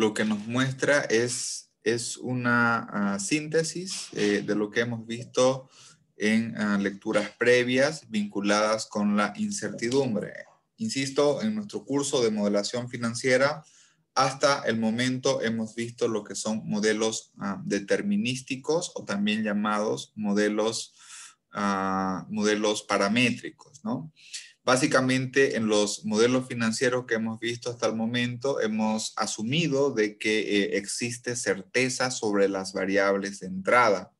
lo que nos muestra es, es una ah, síntesis eh, de lo que hemos visto en ah, lecturas previas vinculadas con la incertidumbre. Insisto, en nuestro curso de modelación financiera, hasta el momento hemos visto lo que son modelos ah, determinísticos o también llamados modelos, modelos paramétricos, ¿no? Básicamente, en los modelos financieros que hemos visto hasta el momento, hemos asumido de que eh, existe certeza sobre las variables de entrada.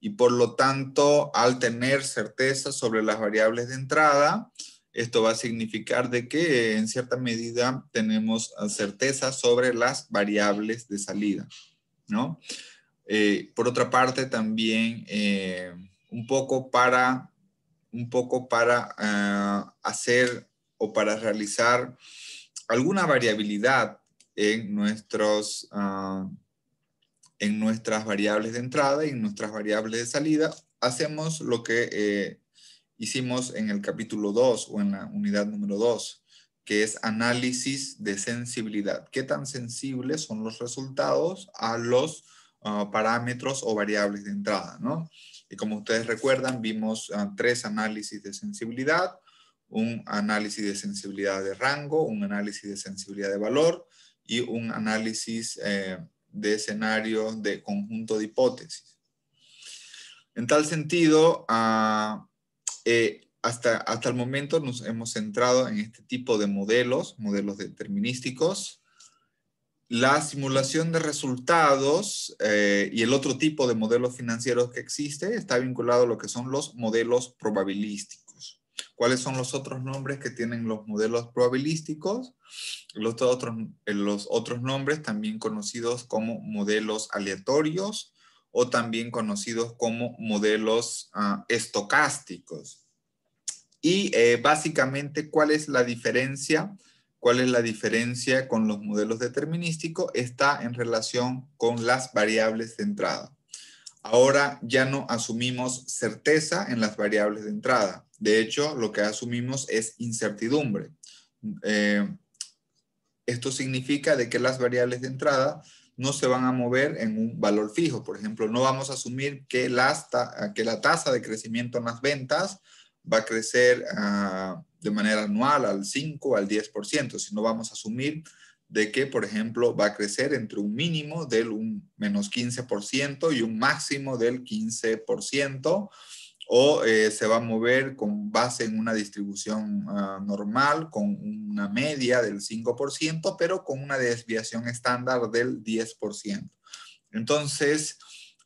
Y por lo tanto, al tener certeza sobre las variables de entrada, esto va a significar de que en cierta medida tenemos ah, certeza sobre las variables de salida, ¿no? Eh, por otra parte, también eh, un poco para un poco para eh, hacer o para realizar alguna variabilidad en, nuestros, eh, en nuestras variables de entrada y en nuestras variables de salida, hacemos lo que eh, hicimos en el capítulo 2 o en la unidad número 2, que es análisis de sensibilidad. ¿Qué tan sensibles son los resultados a los parámetros o variables de entrada? ¿no? Y como ustedes recuerdan, vimos ah, tres análisis de sensibilidad, un análisis de sensibilidad de rango, un análisis de sensibilidad de valor y un análisis eh, de escenario de conjunto de hipótesis. En tal sentido, ah, eh, hasta, hasta el momento nos hemos centrado en este tipo de modelos, modelos determinísticos, la simulación de resultados eh, y el otro tipo de modelos financieros que existe está vinculado a lo que son los modelos probabilísticos. ¿Cuáles son los otros nombres que tienen los modelos probabilísticos? Los otros, eh, los otros nombres también conocidos como modelos aleatorios o también conocidos como modelos ah, estocásticos. Y eh, básicamente, ¿cuál es la diferencia? cuál es la diferencia con los modelos determinísticos, está en relación con las variables de entrada. Ahora ya no asumimos certeza en las variables de entrada. De hecho, lo que asumimos es incertidumbre. Eh, esto significa de que las variables de entrada no se van a mover en un valor fijo. Por ejemplo, no vamos a asumir que la tasa de crecimiento en las ventas va a crecer ah, de manera anual al 5 al 10%, si no vamos a asumir de que, por ejemplo, va a crecer entre un mínimo del menos 15% y un máximo del 15%, o eh, se va a mover con base en una distribución ah, normal, con una media del 5%, pero con una desviación estándar del 10%. Entonces,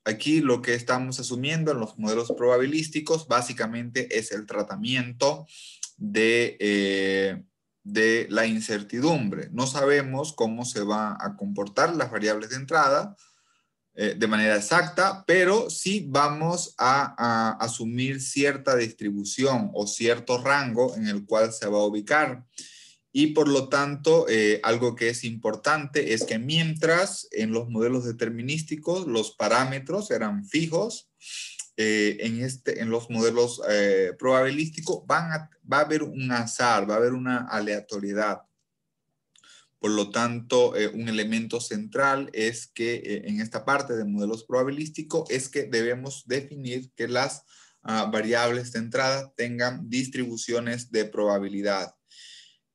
Aquí lo que estamos asumiendo en los modelos probabilísticos básicamente es el tratamiento de, eh, la incertidumbre. No sabemos cómo se van a comportar las variables de entrada eh, de manera exacta, pero sí vamos a asumir cierta distribución o cierto rango en el cual se va a ubicar. Y por lo tanto, eh, algo que es importante es que mientras en los modelos determinísticos los parámetros eran fijos, eh, en, este, en los modelos eh, probabilísticos va a haber un azar, va a haber una aleatoriedad. Por lo tanto, un elemento central es que en esta parte de modelos probabilísticos es que debemos definir que las ah, variables de entrada tengan distribuciones de probabilidad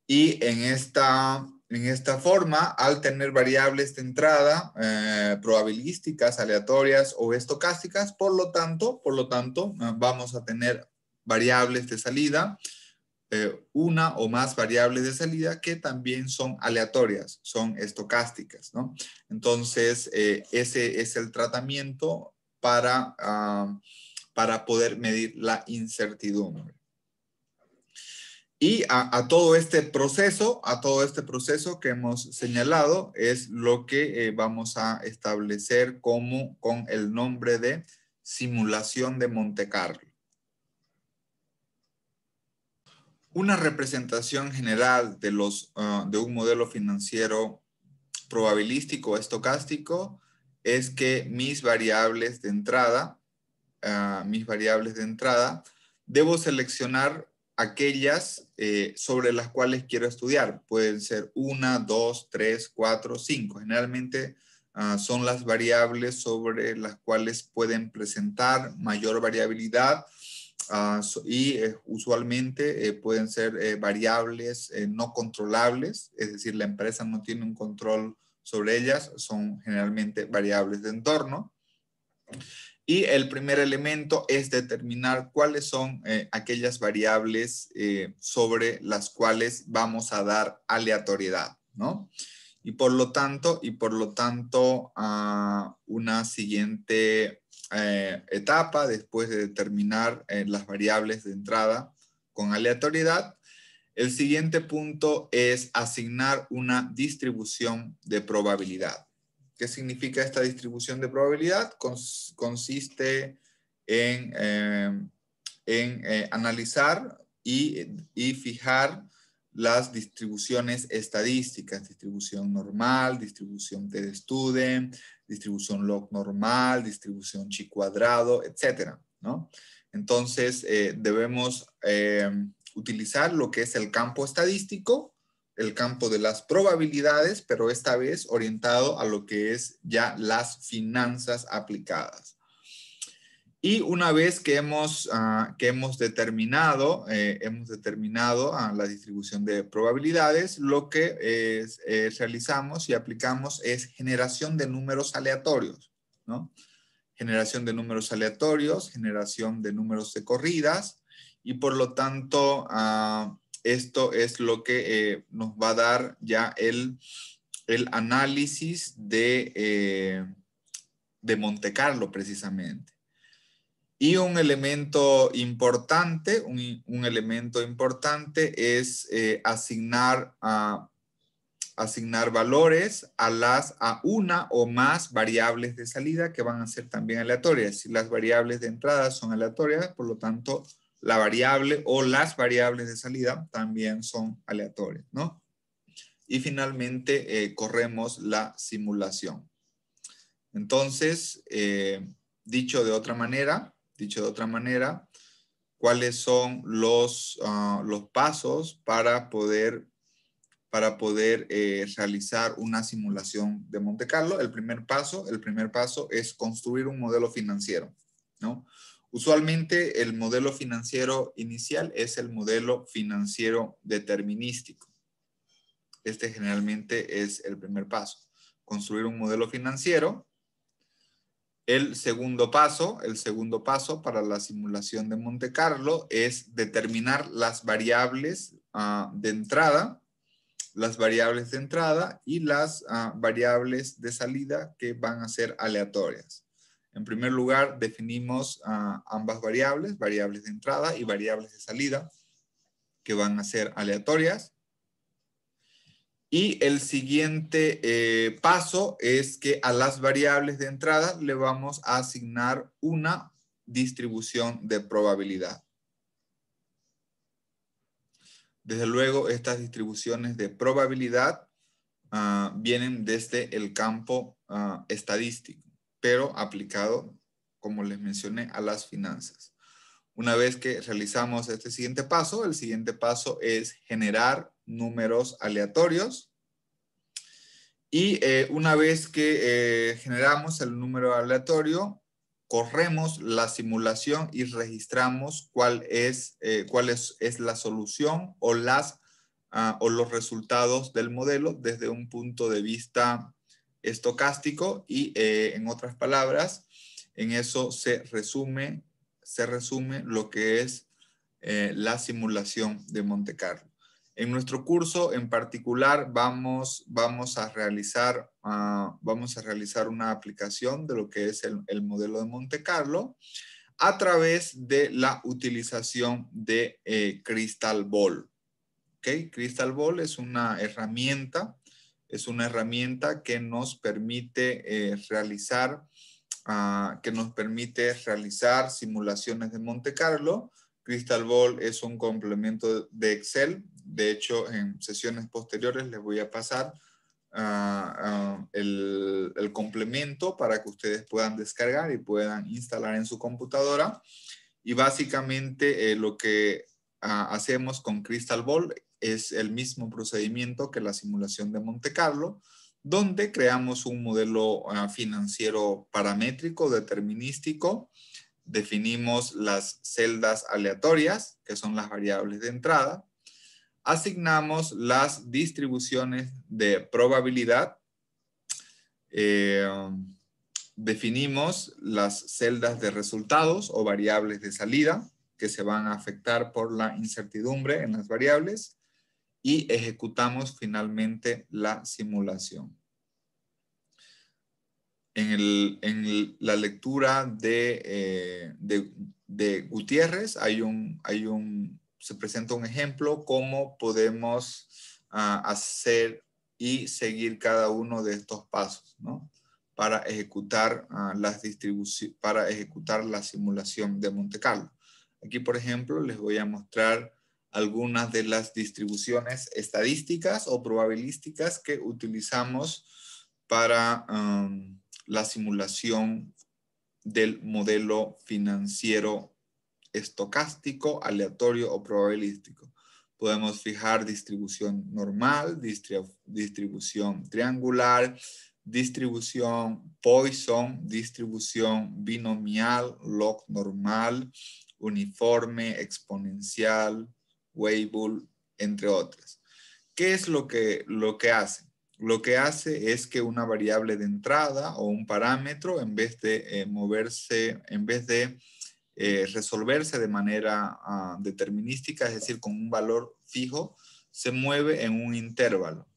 y en esta, en esta forma, al tener variables de entrada eh, probabilísticas, aleatorias o estocásticas, por lo tanto, por lo tanto eh, vamos a tener variables de salida, eh, una o más variables de salida que también son aleatorias, son estocásticas. Entonces, ese es el tratamiento para, ah, para poder medir la incertidumbre. Y a, todo este proceso, a todo este proceso que hemos señalado, es lo que eh, vamos a establecer como con el nombre de simulación de Monte Carlo. Una representación general de, los, ah, de un modelo financiero probabilístico o estocástico es que mis variables de entrada, ah, mis variables de entrada, debo seleccionar aquellas eh, sobre las cuales quiero estudiar. Pueden ser una, dos, tres, cuatro, cinco. Generalmente ah, son las variables sobre las cuales pueden presentar mayor variabilidad ah, y eh, usualmente eh, pueden ser variables no controlables, es decir, la empresa no tiene un control sobre ellas, son generalmente variables de entorno. Y el primer elemento es determinar cuáles son eh, aquellas variables eh, sobre las cuales vamos a dar aleatoriedad, ¿no? Y por lo tanto, y por lo tanto, ah, una siguiente eh, etapa después de determinar las variables de entrada con aleatoriedad, el siguiente punto es asignar una distribución de probabilidad. ¿Qué significa esta distribución de probabilidad? consiste en, eh, en eh, analizar y, fijar las distribuciones estadísticas, distribución normal, distribución de student, distribución log normal, distribución chi cuadrado, etc. Entonces, eh, debemos utilizar lo que es el campo estadístico el campo de las probabilidades, pero esta vez orientado a lo que es ya las finanzas aplicadas. Y una vez que hemos, ah, que hemos determinado, eh, hemos determinado ah, la distribución de probabilidades, lo que eh, realizamos y aplicamos es generación de números aleatorios, ¿no? Generación de números aleatorios, generación de números de corridas y por lo tanto... Ah, esto es lo que eh, nos va a dar ya el, análisis de, eh, de Monte Carlo precisamente. Y un elemento importante, un, un elemento importante es eh, asignar, a, asignar valores a, las, a una o más variables de salida que van a ser también aleatorias. Si las variables de entrada son aleatorias, por lo tanto, la variable o las variables de salida también son aleatorias, ¿no? Y finalmente eh, corremos la simulación. Entonces, eh, dicho de otra manera, dicho de otra manera, cuáles son los, ah, los pasos para poder, para poder eh, realizar una simulación de Monte Carlo. El primer paso, el primer paso es construir un modelo financiero, ¿no? Usualmente el modelo financiero inicial es el modelo financiero determinístico. Este generalmente es el primer paso, construir un modelo financiero. El segundo paso, el segundo paso para la simulación de Monte Carlo es determinar las variables ah, de entrada, las variables de entrada y las ah, variables de salida que van a ser aleatorias. En primer lugar, definimos ambas variables, variables de entrada y variables de salida, que van a ser aleatorias. Y el siguiente eh, paso es que a las variables de entrada le vamos a asignar una distribución de probabilidad. Desde luego, estas distribuciones de probabilidad ah, vienen desde el campo ah, estadístico pero aplicado, como les mencioné, a las finanzas. Una vez que realizamos este siguiente paso, el siguiente paso es generar números aleatorios. Y eh, una vez que eh, generamos el número aleatorio, corremos la simulación y registramos cuál es, eh, cuál es, es, la solución o, las, ah, o los resultados del modelo desde un punto de vista estocástico y eh, en otras palabras, en eso se resume, se resume lo que es eh, la simulación de Monte Carlo. En nuestro curso en particular vamos, vamos, a, realizar, ah, vamos a realizar una aplicación de lo que es el, modelo de Monte Carlo a través de la utilización de eh, Crystal Ball. ¿Okay? Crystal Ball es una herramienta es una herramienta que nos permite eh, realizar ah, que nos permite realizar simulaciones de Monte Carlo. Crystal Ball es un complemento de Excel. De hecho, en sesiones posteriores les voy a pasar ah, ah, el, complemento para que ustedes puedan descargar y puedan instalar en su computadora. Y básicamente eh, lo que hacemos con Crystal Ball es el mismo procedimiento que la simulación de Monte Carlo, donde creamos un modelo ah, financiero paramétrico determinístico, definimos las celdas aleatorias, que son las variables de entrada, asignamos las distribuciones de probabilidad, eh, definimos las celdas de resultados o variables de salida que se van a afectar por la incertidumbre en las variables y ejecutamos finalmente la simulación. En, la lectura eh, de, Gutiérrez hay un, hay un, se presenta un ejemplo cómo podemos ah, hacer y seguir cada uno de estos pasos, Para ejecutar, ah, para ejecutar la simulación de Monte Carlo. Aquí, por ejemplo, les voy a mostrar algunas de las distribuciones estadísticas o probabilísticas que utilizamos para um, la simulación del modelo financiero estocástico, aleatorio o probabilístico. Podemos fijar distribución normal, distribución triangular, distribución Poisson, distribución binomial, log normal, uniforme, exponencial, Weibull, entre otras. ¿Qué es lo que, lo que hace? Lo que hace es que una variable de entrada o un parámetro, en vez de eh, moverse, en vez de eh, resolverse de manera ah, determinística, es decir, con un valor fijo, se mueve en un intervalo.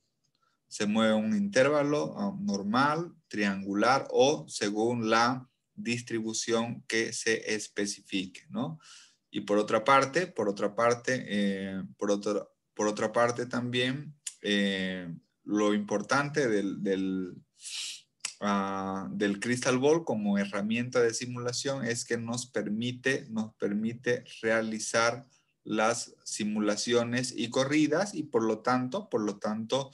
Se mueve un intervalo ah, normal, triangular o según la distribución que se especifique, ¿no? Y por otra parte, por otra parte, eh, por, otra, parte también, eh, lo importante del, del, ah, del, Crystal Ball como herramienta de simulación es que nos permite, nos permite realizar las simulaciones y corridas y por lo tanto, por lo tanto,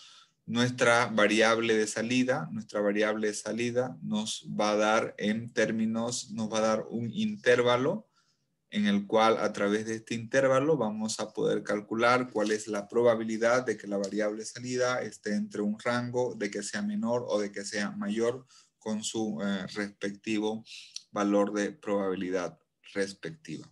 nuestra variable de salida, nuestra variable de salida nos va a dar en términos, nos va a dar un intervalo en el cual a través de este intervalo vamos a poder calcular cuál es la probabilidad de que la variable salida esté entre un rango de que sea menor o de que sea mayor con su eh, respectivo valor de probabilidad respectiva.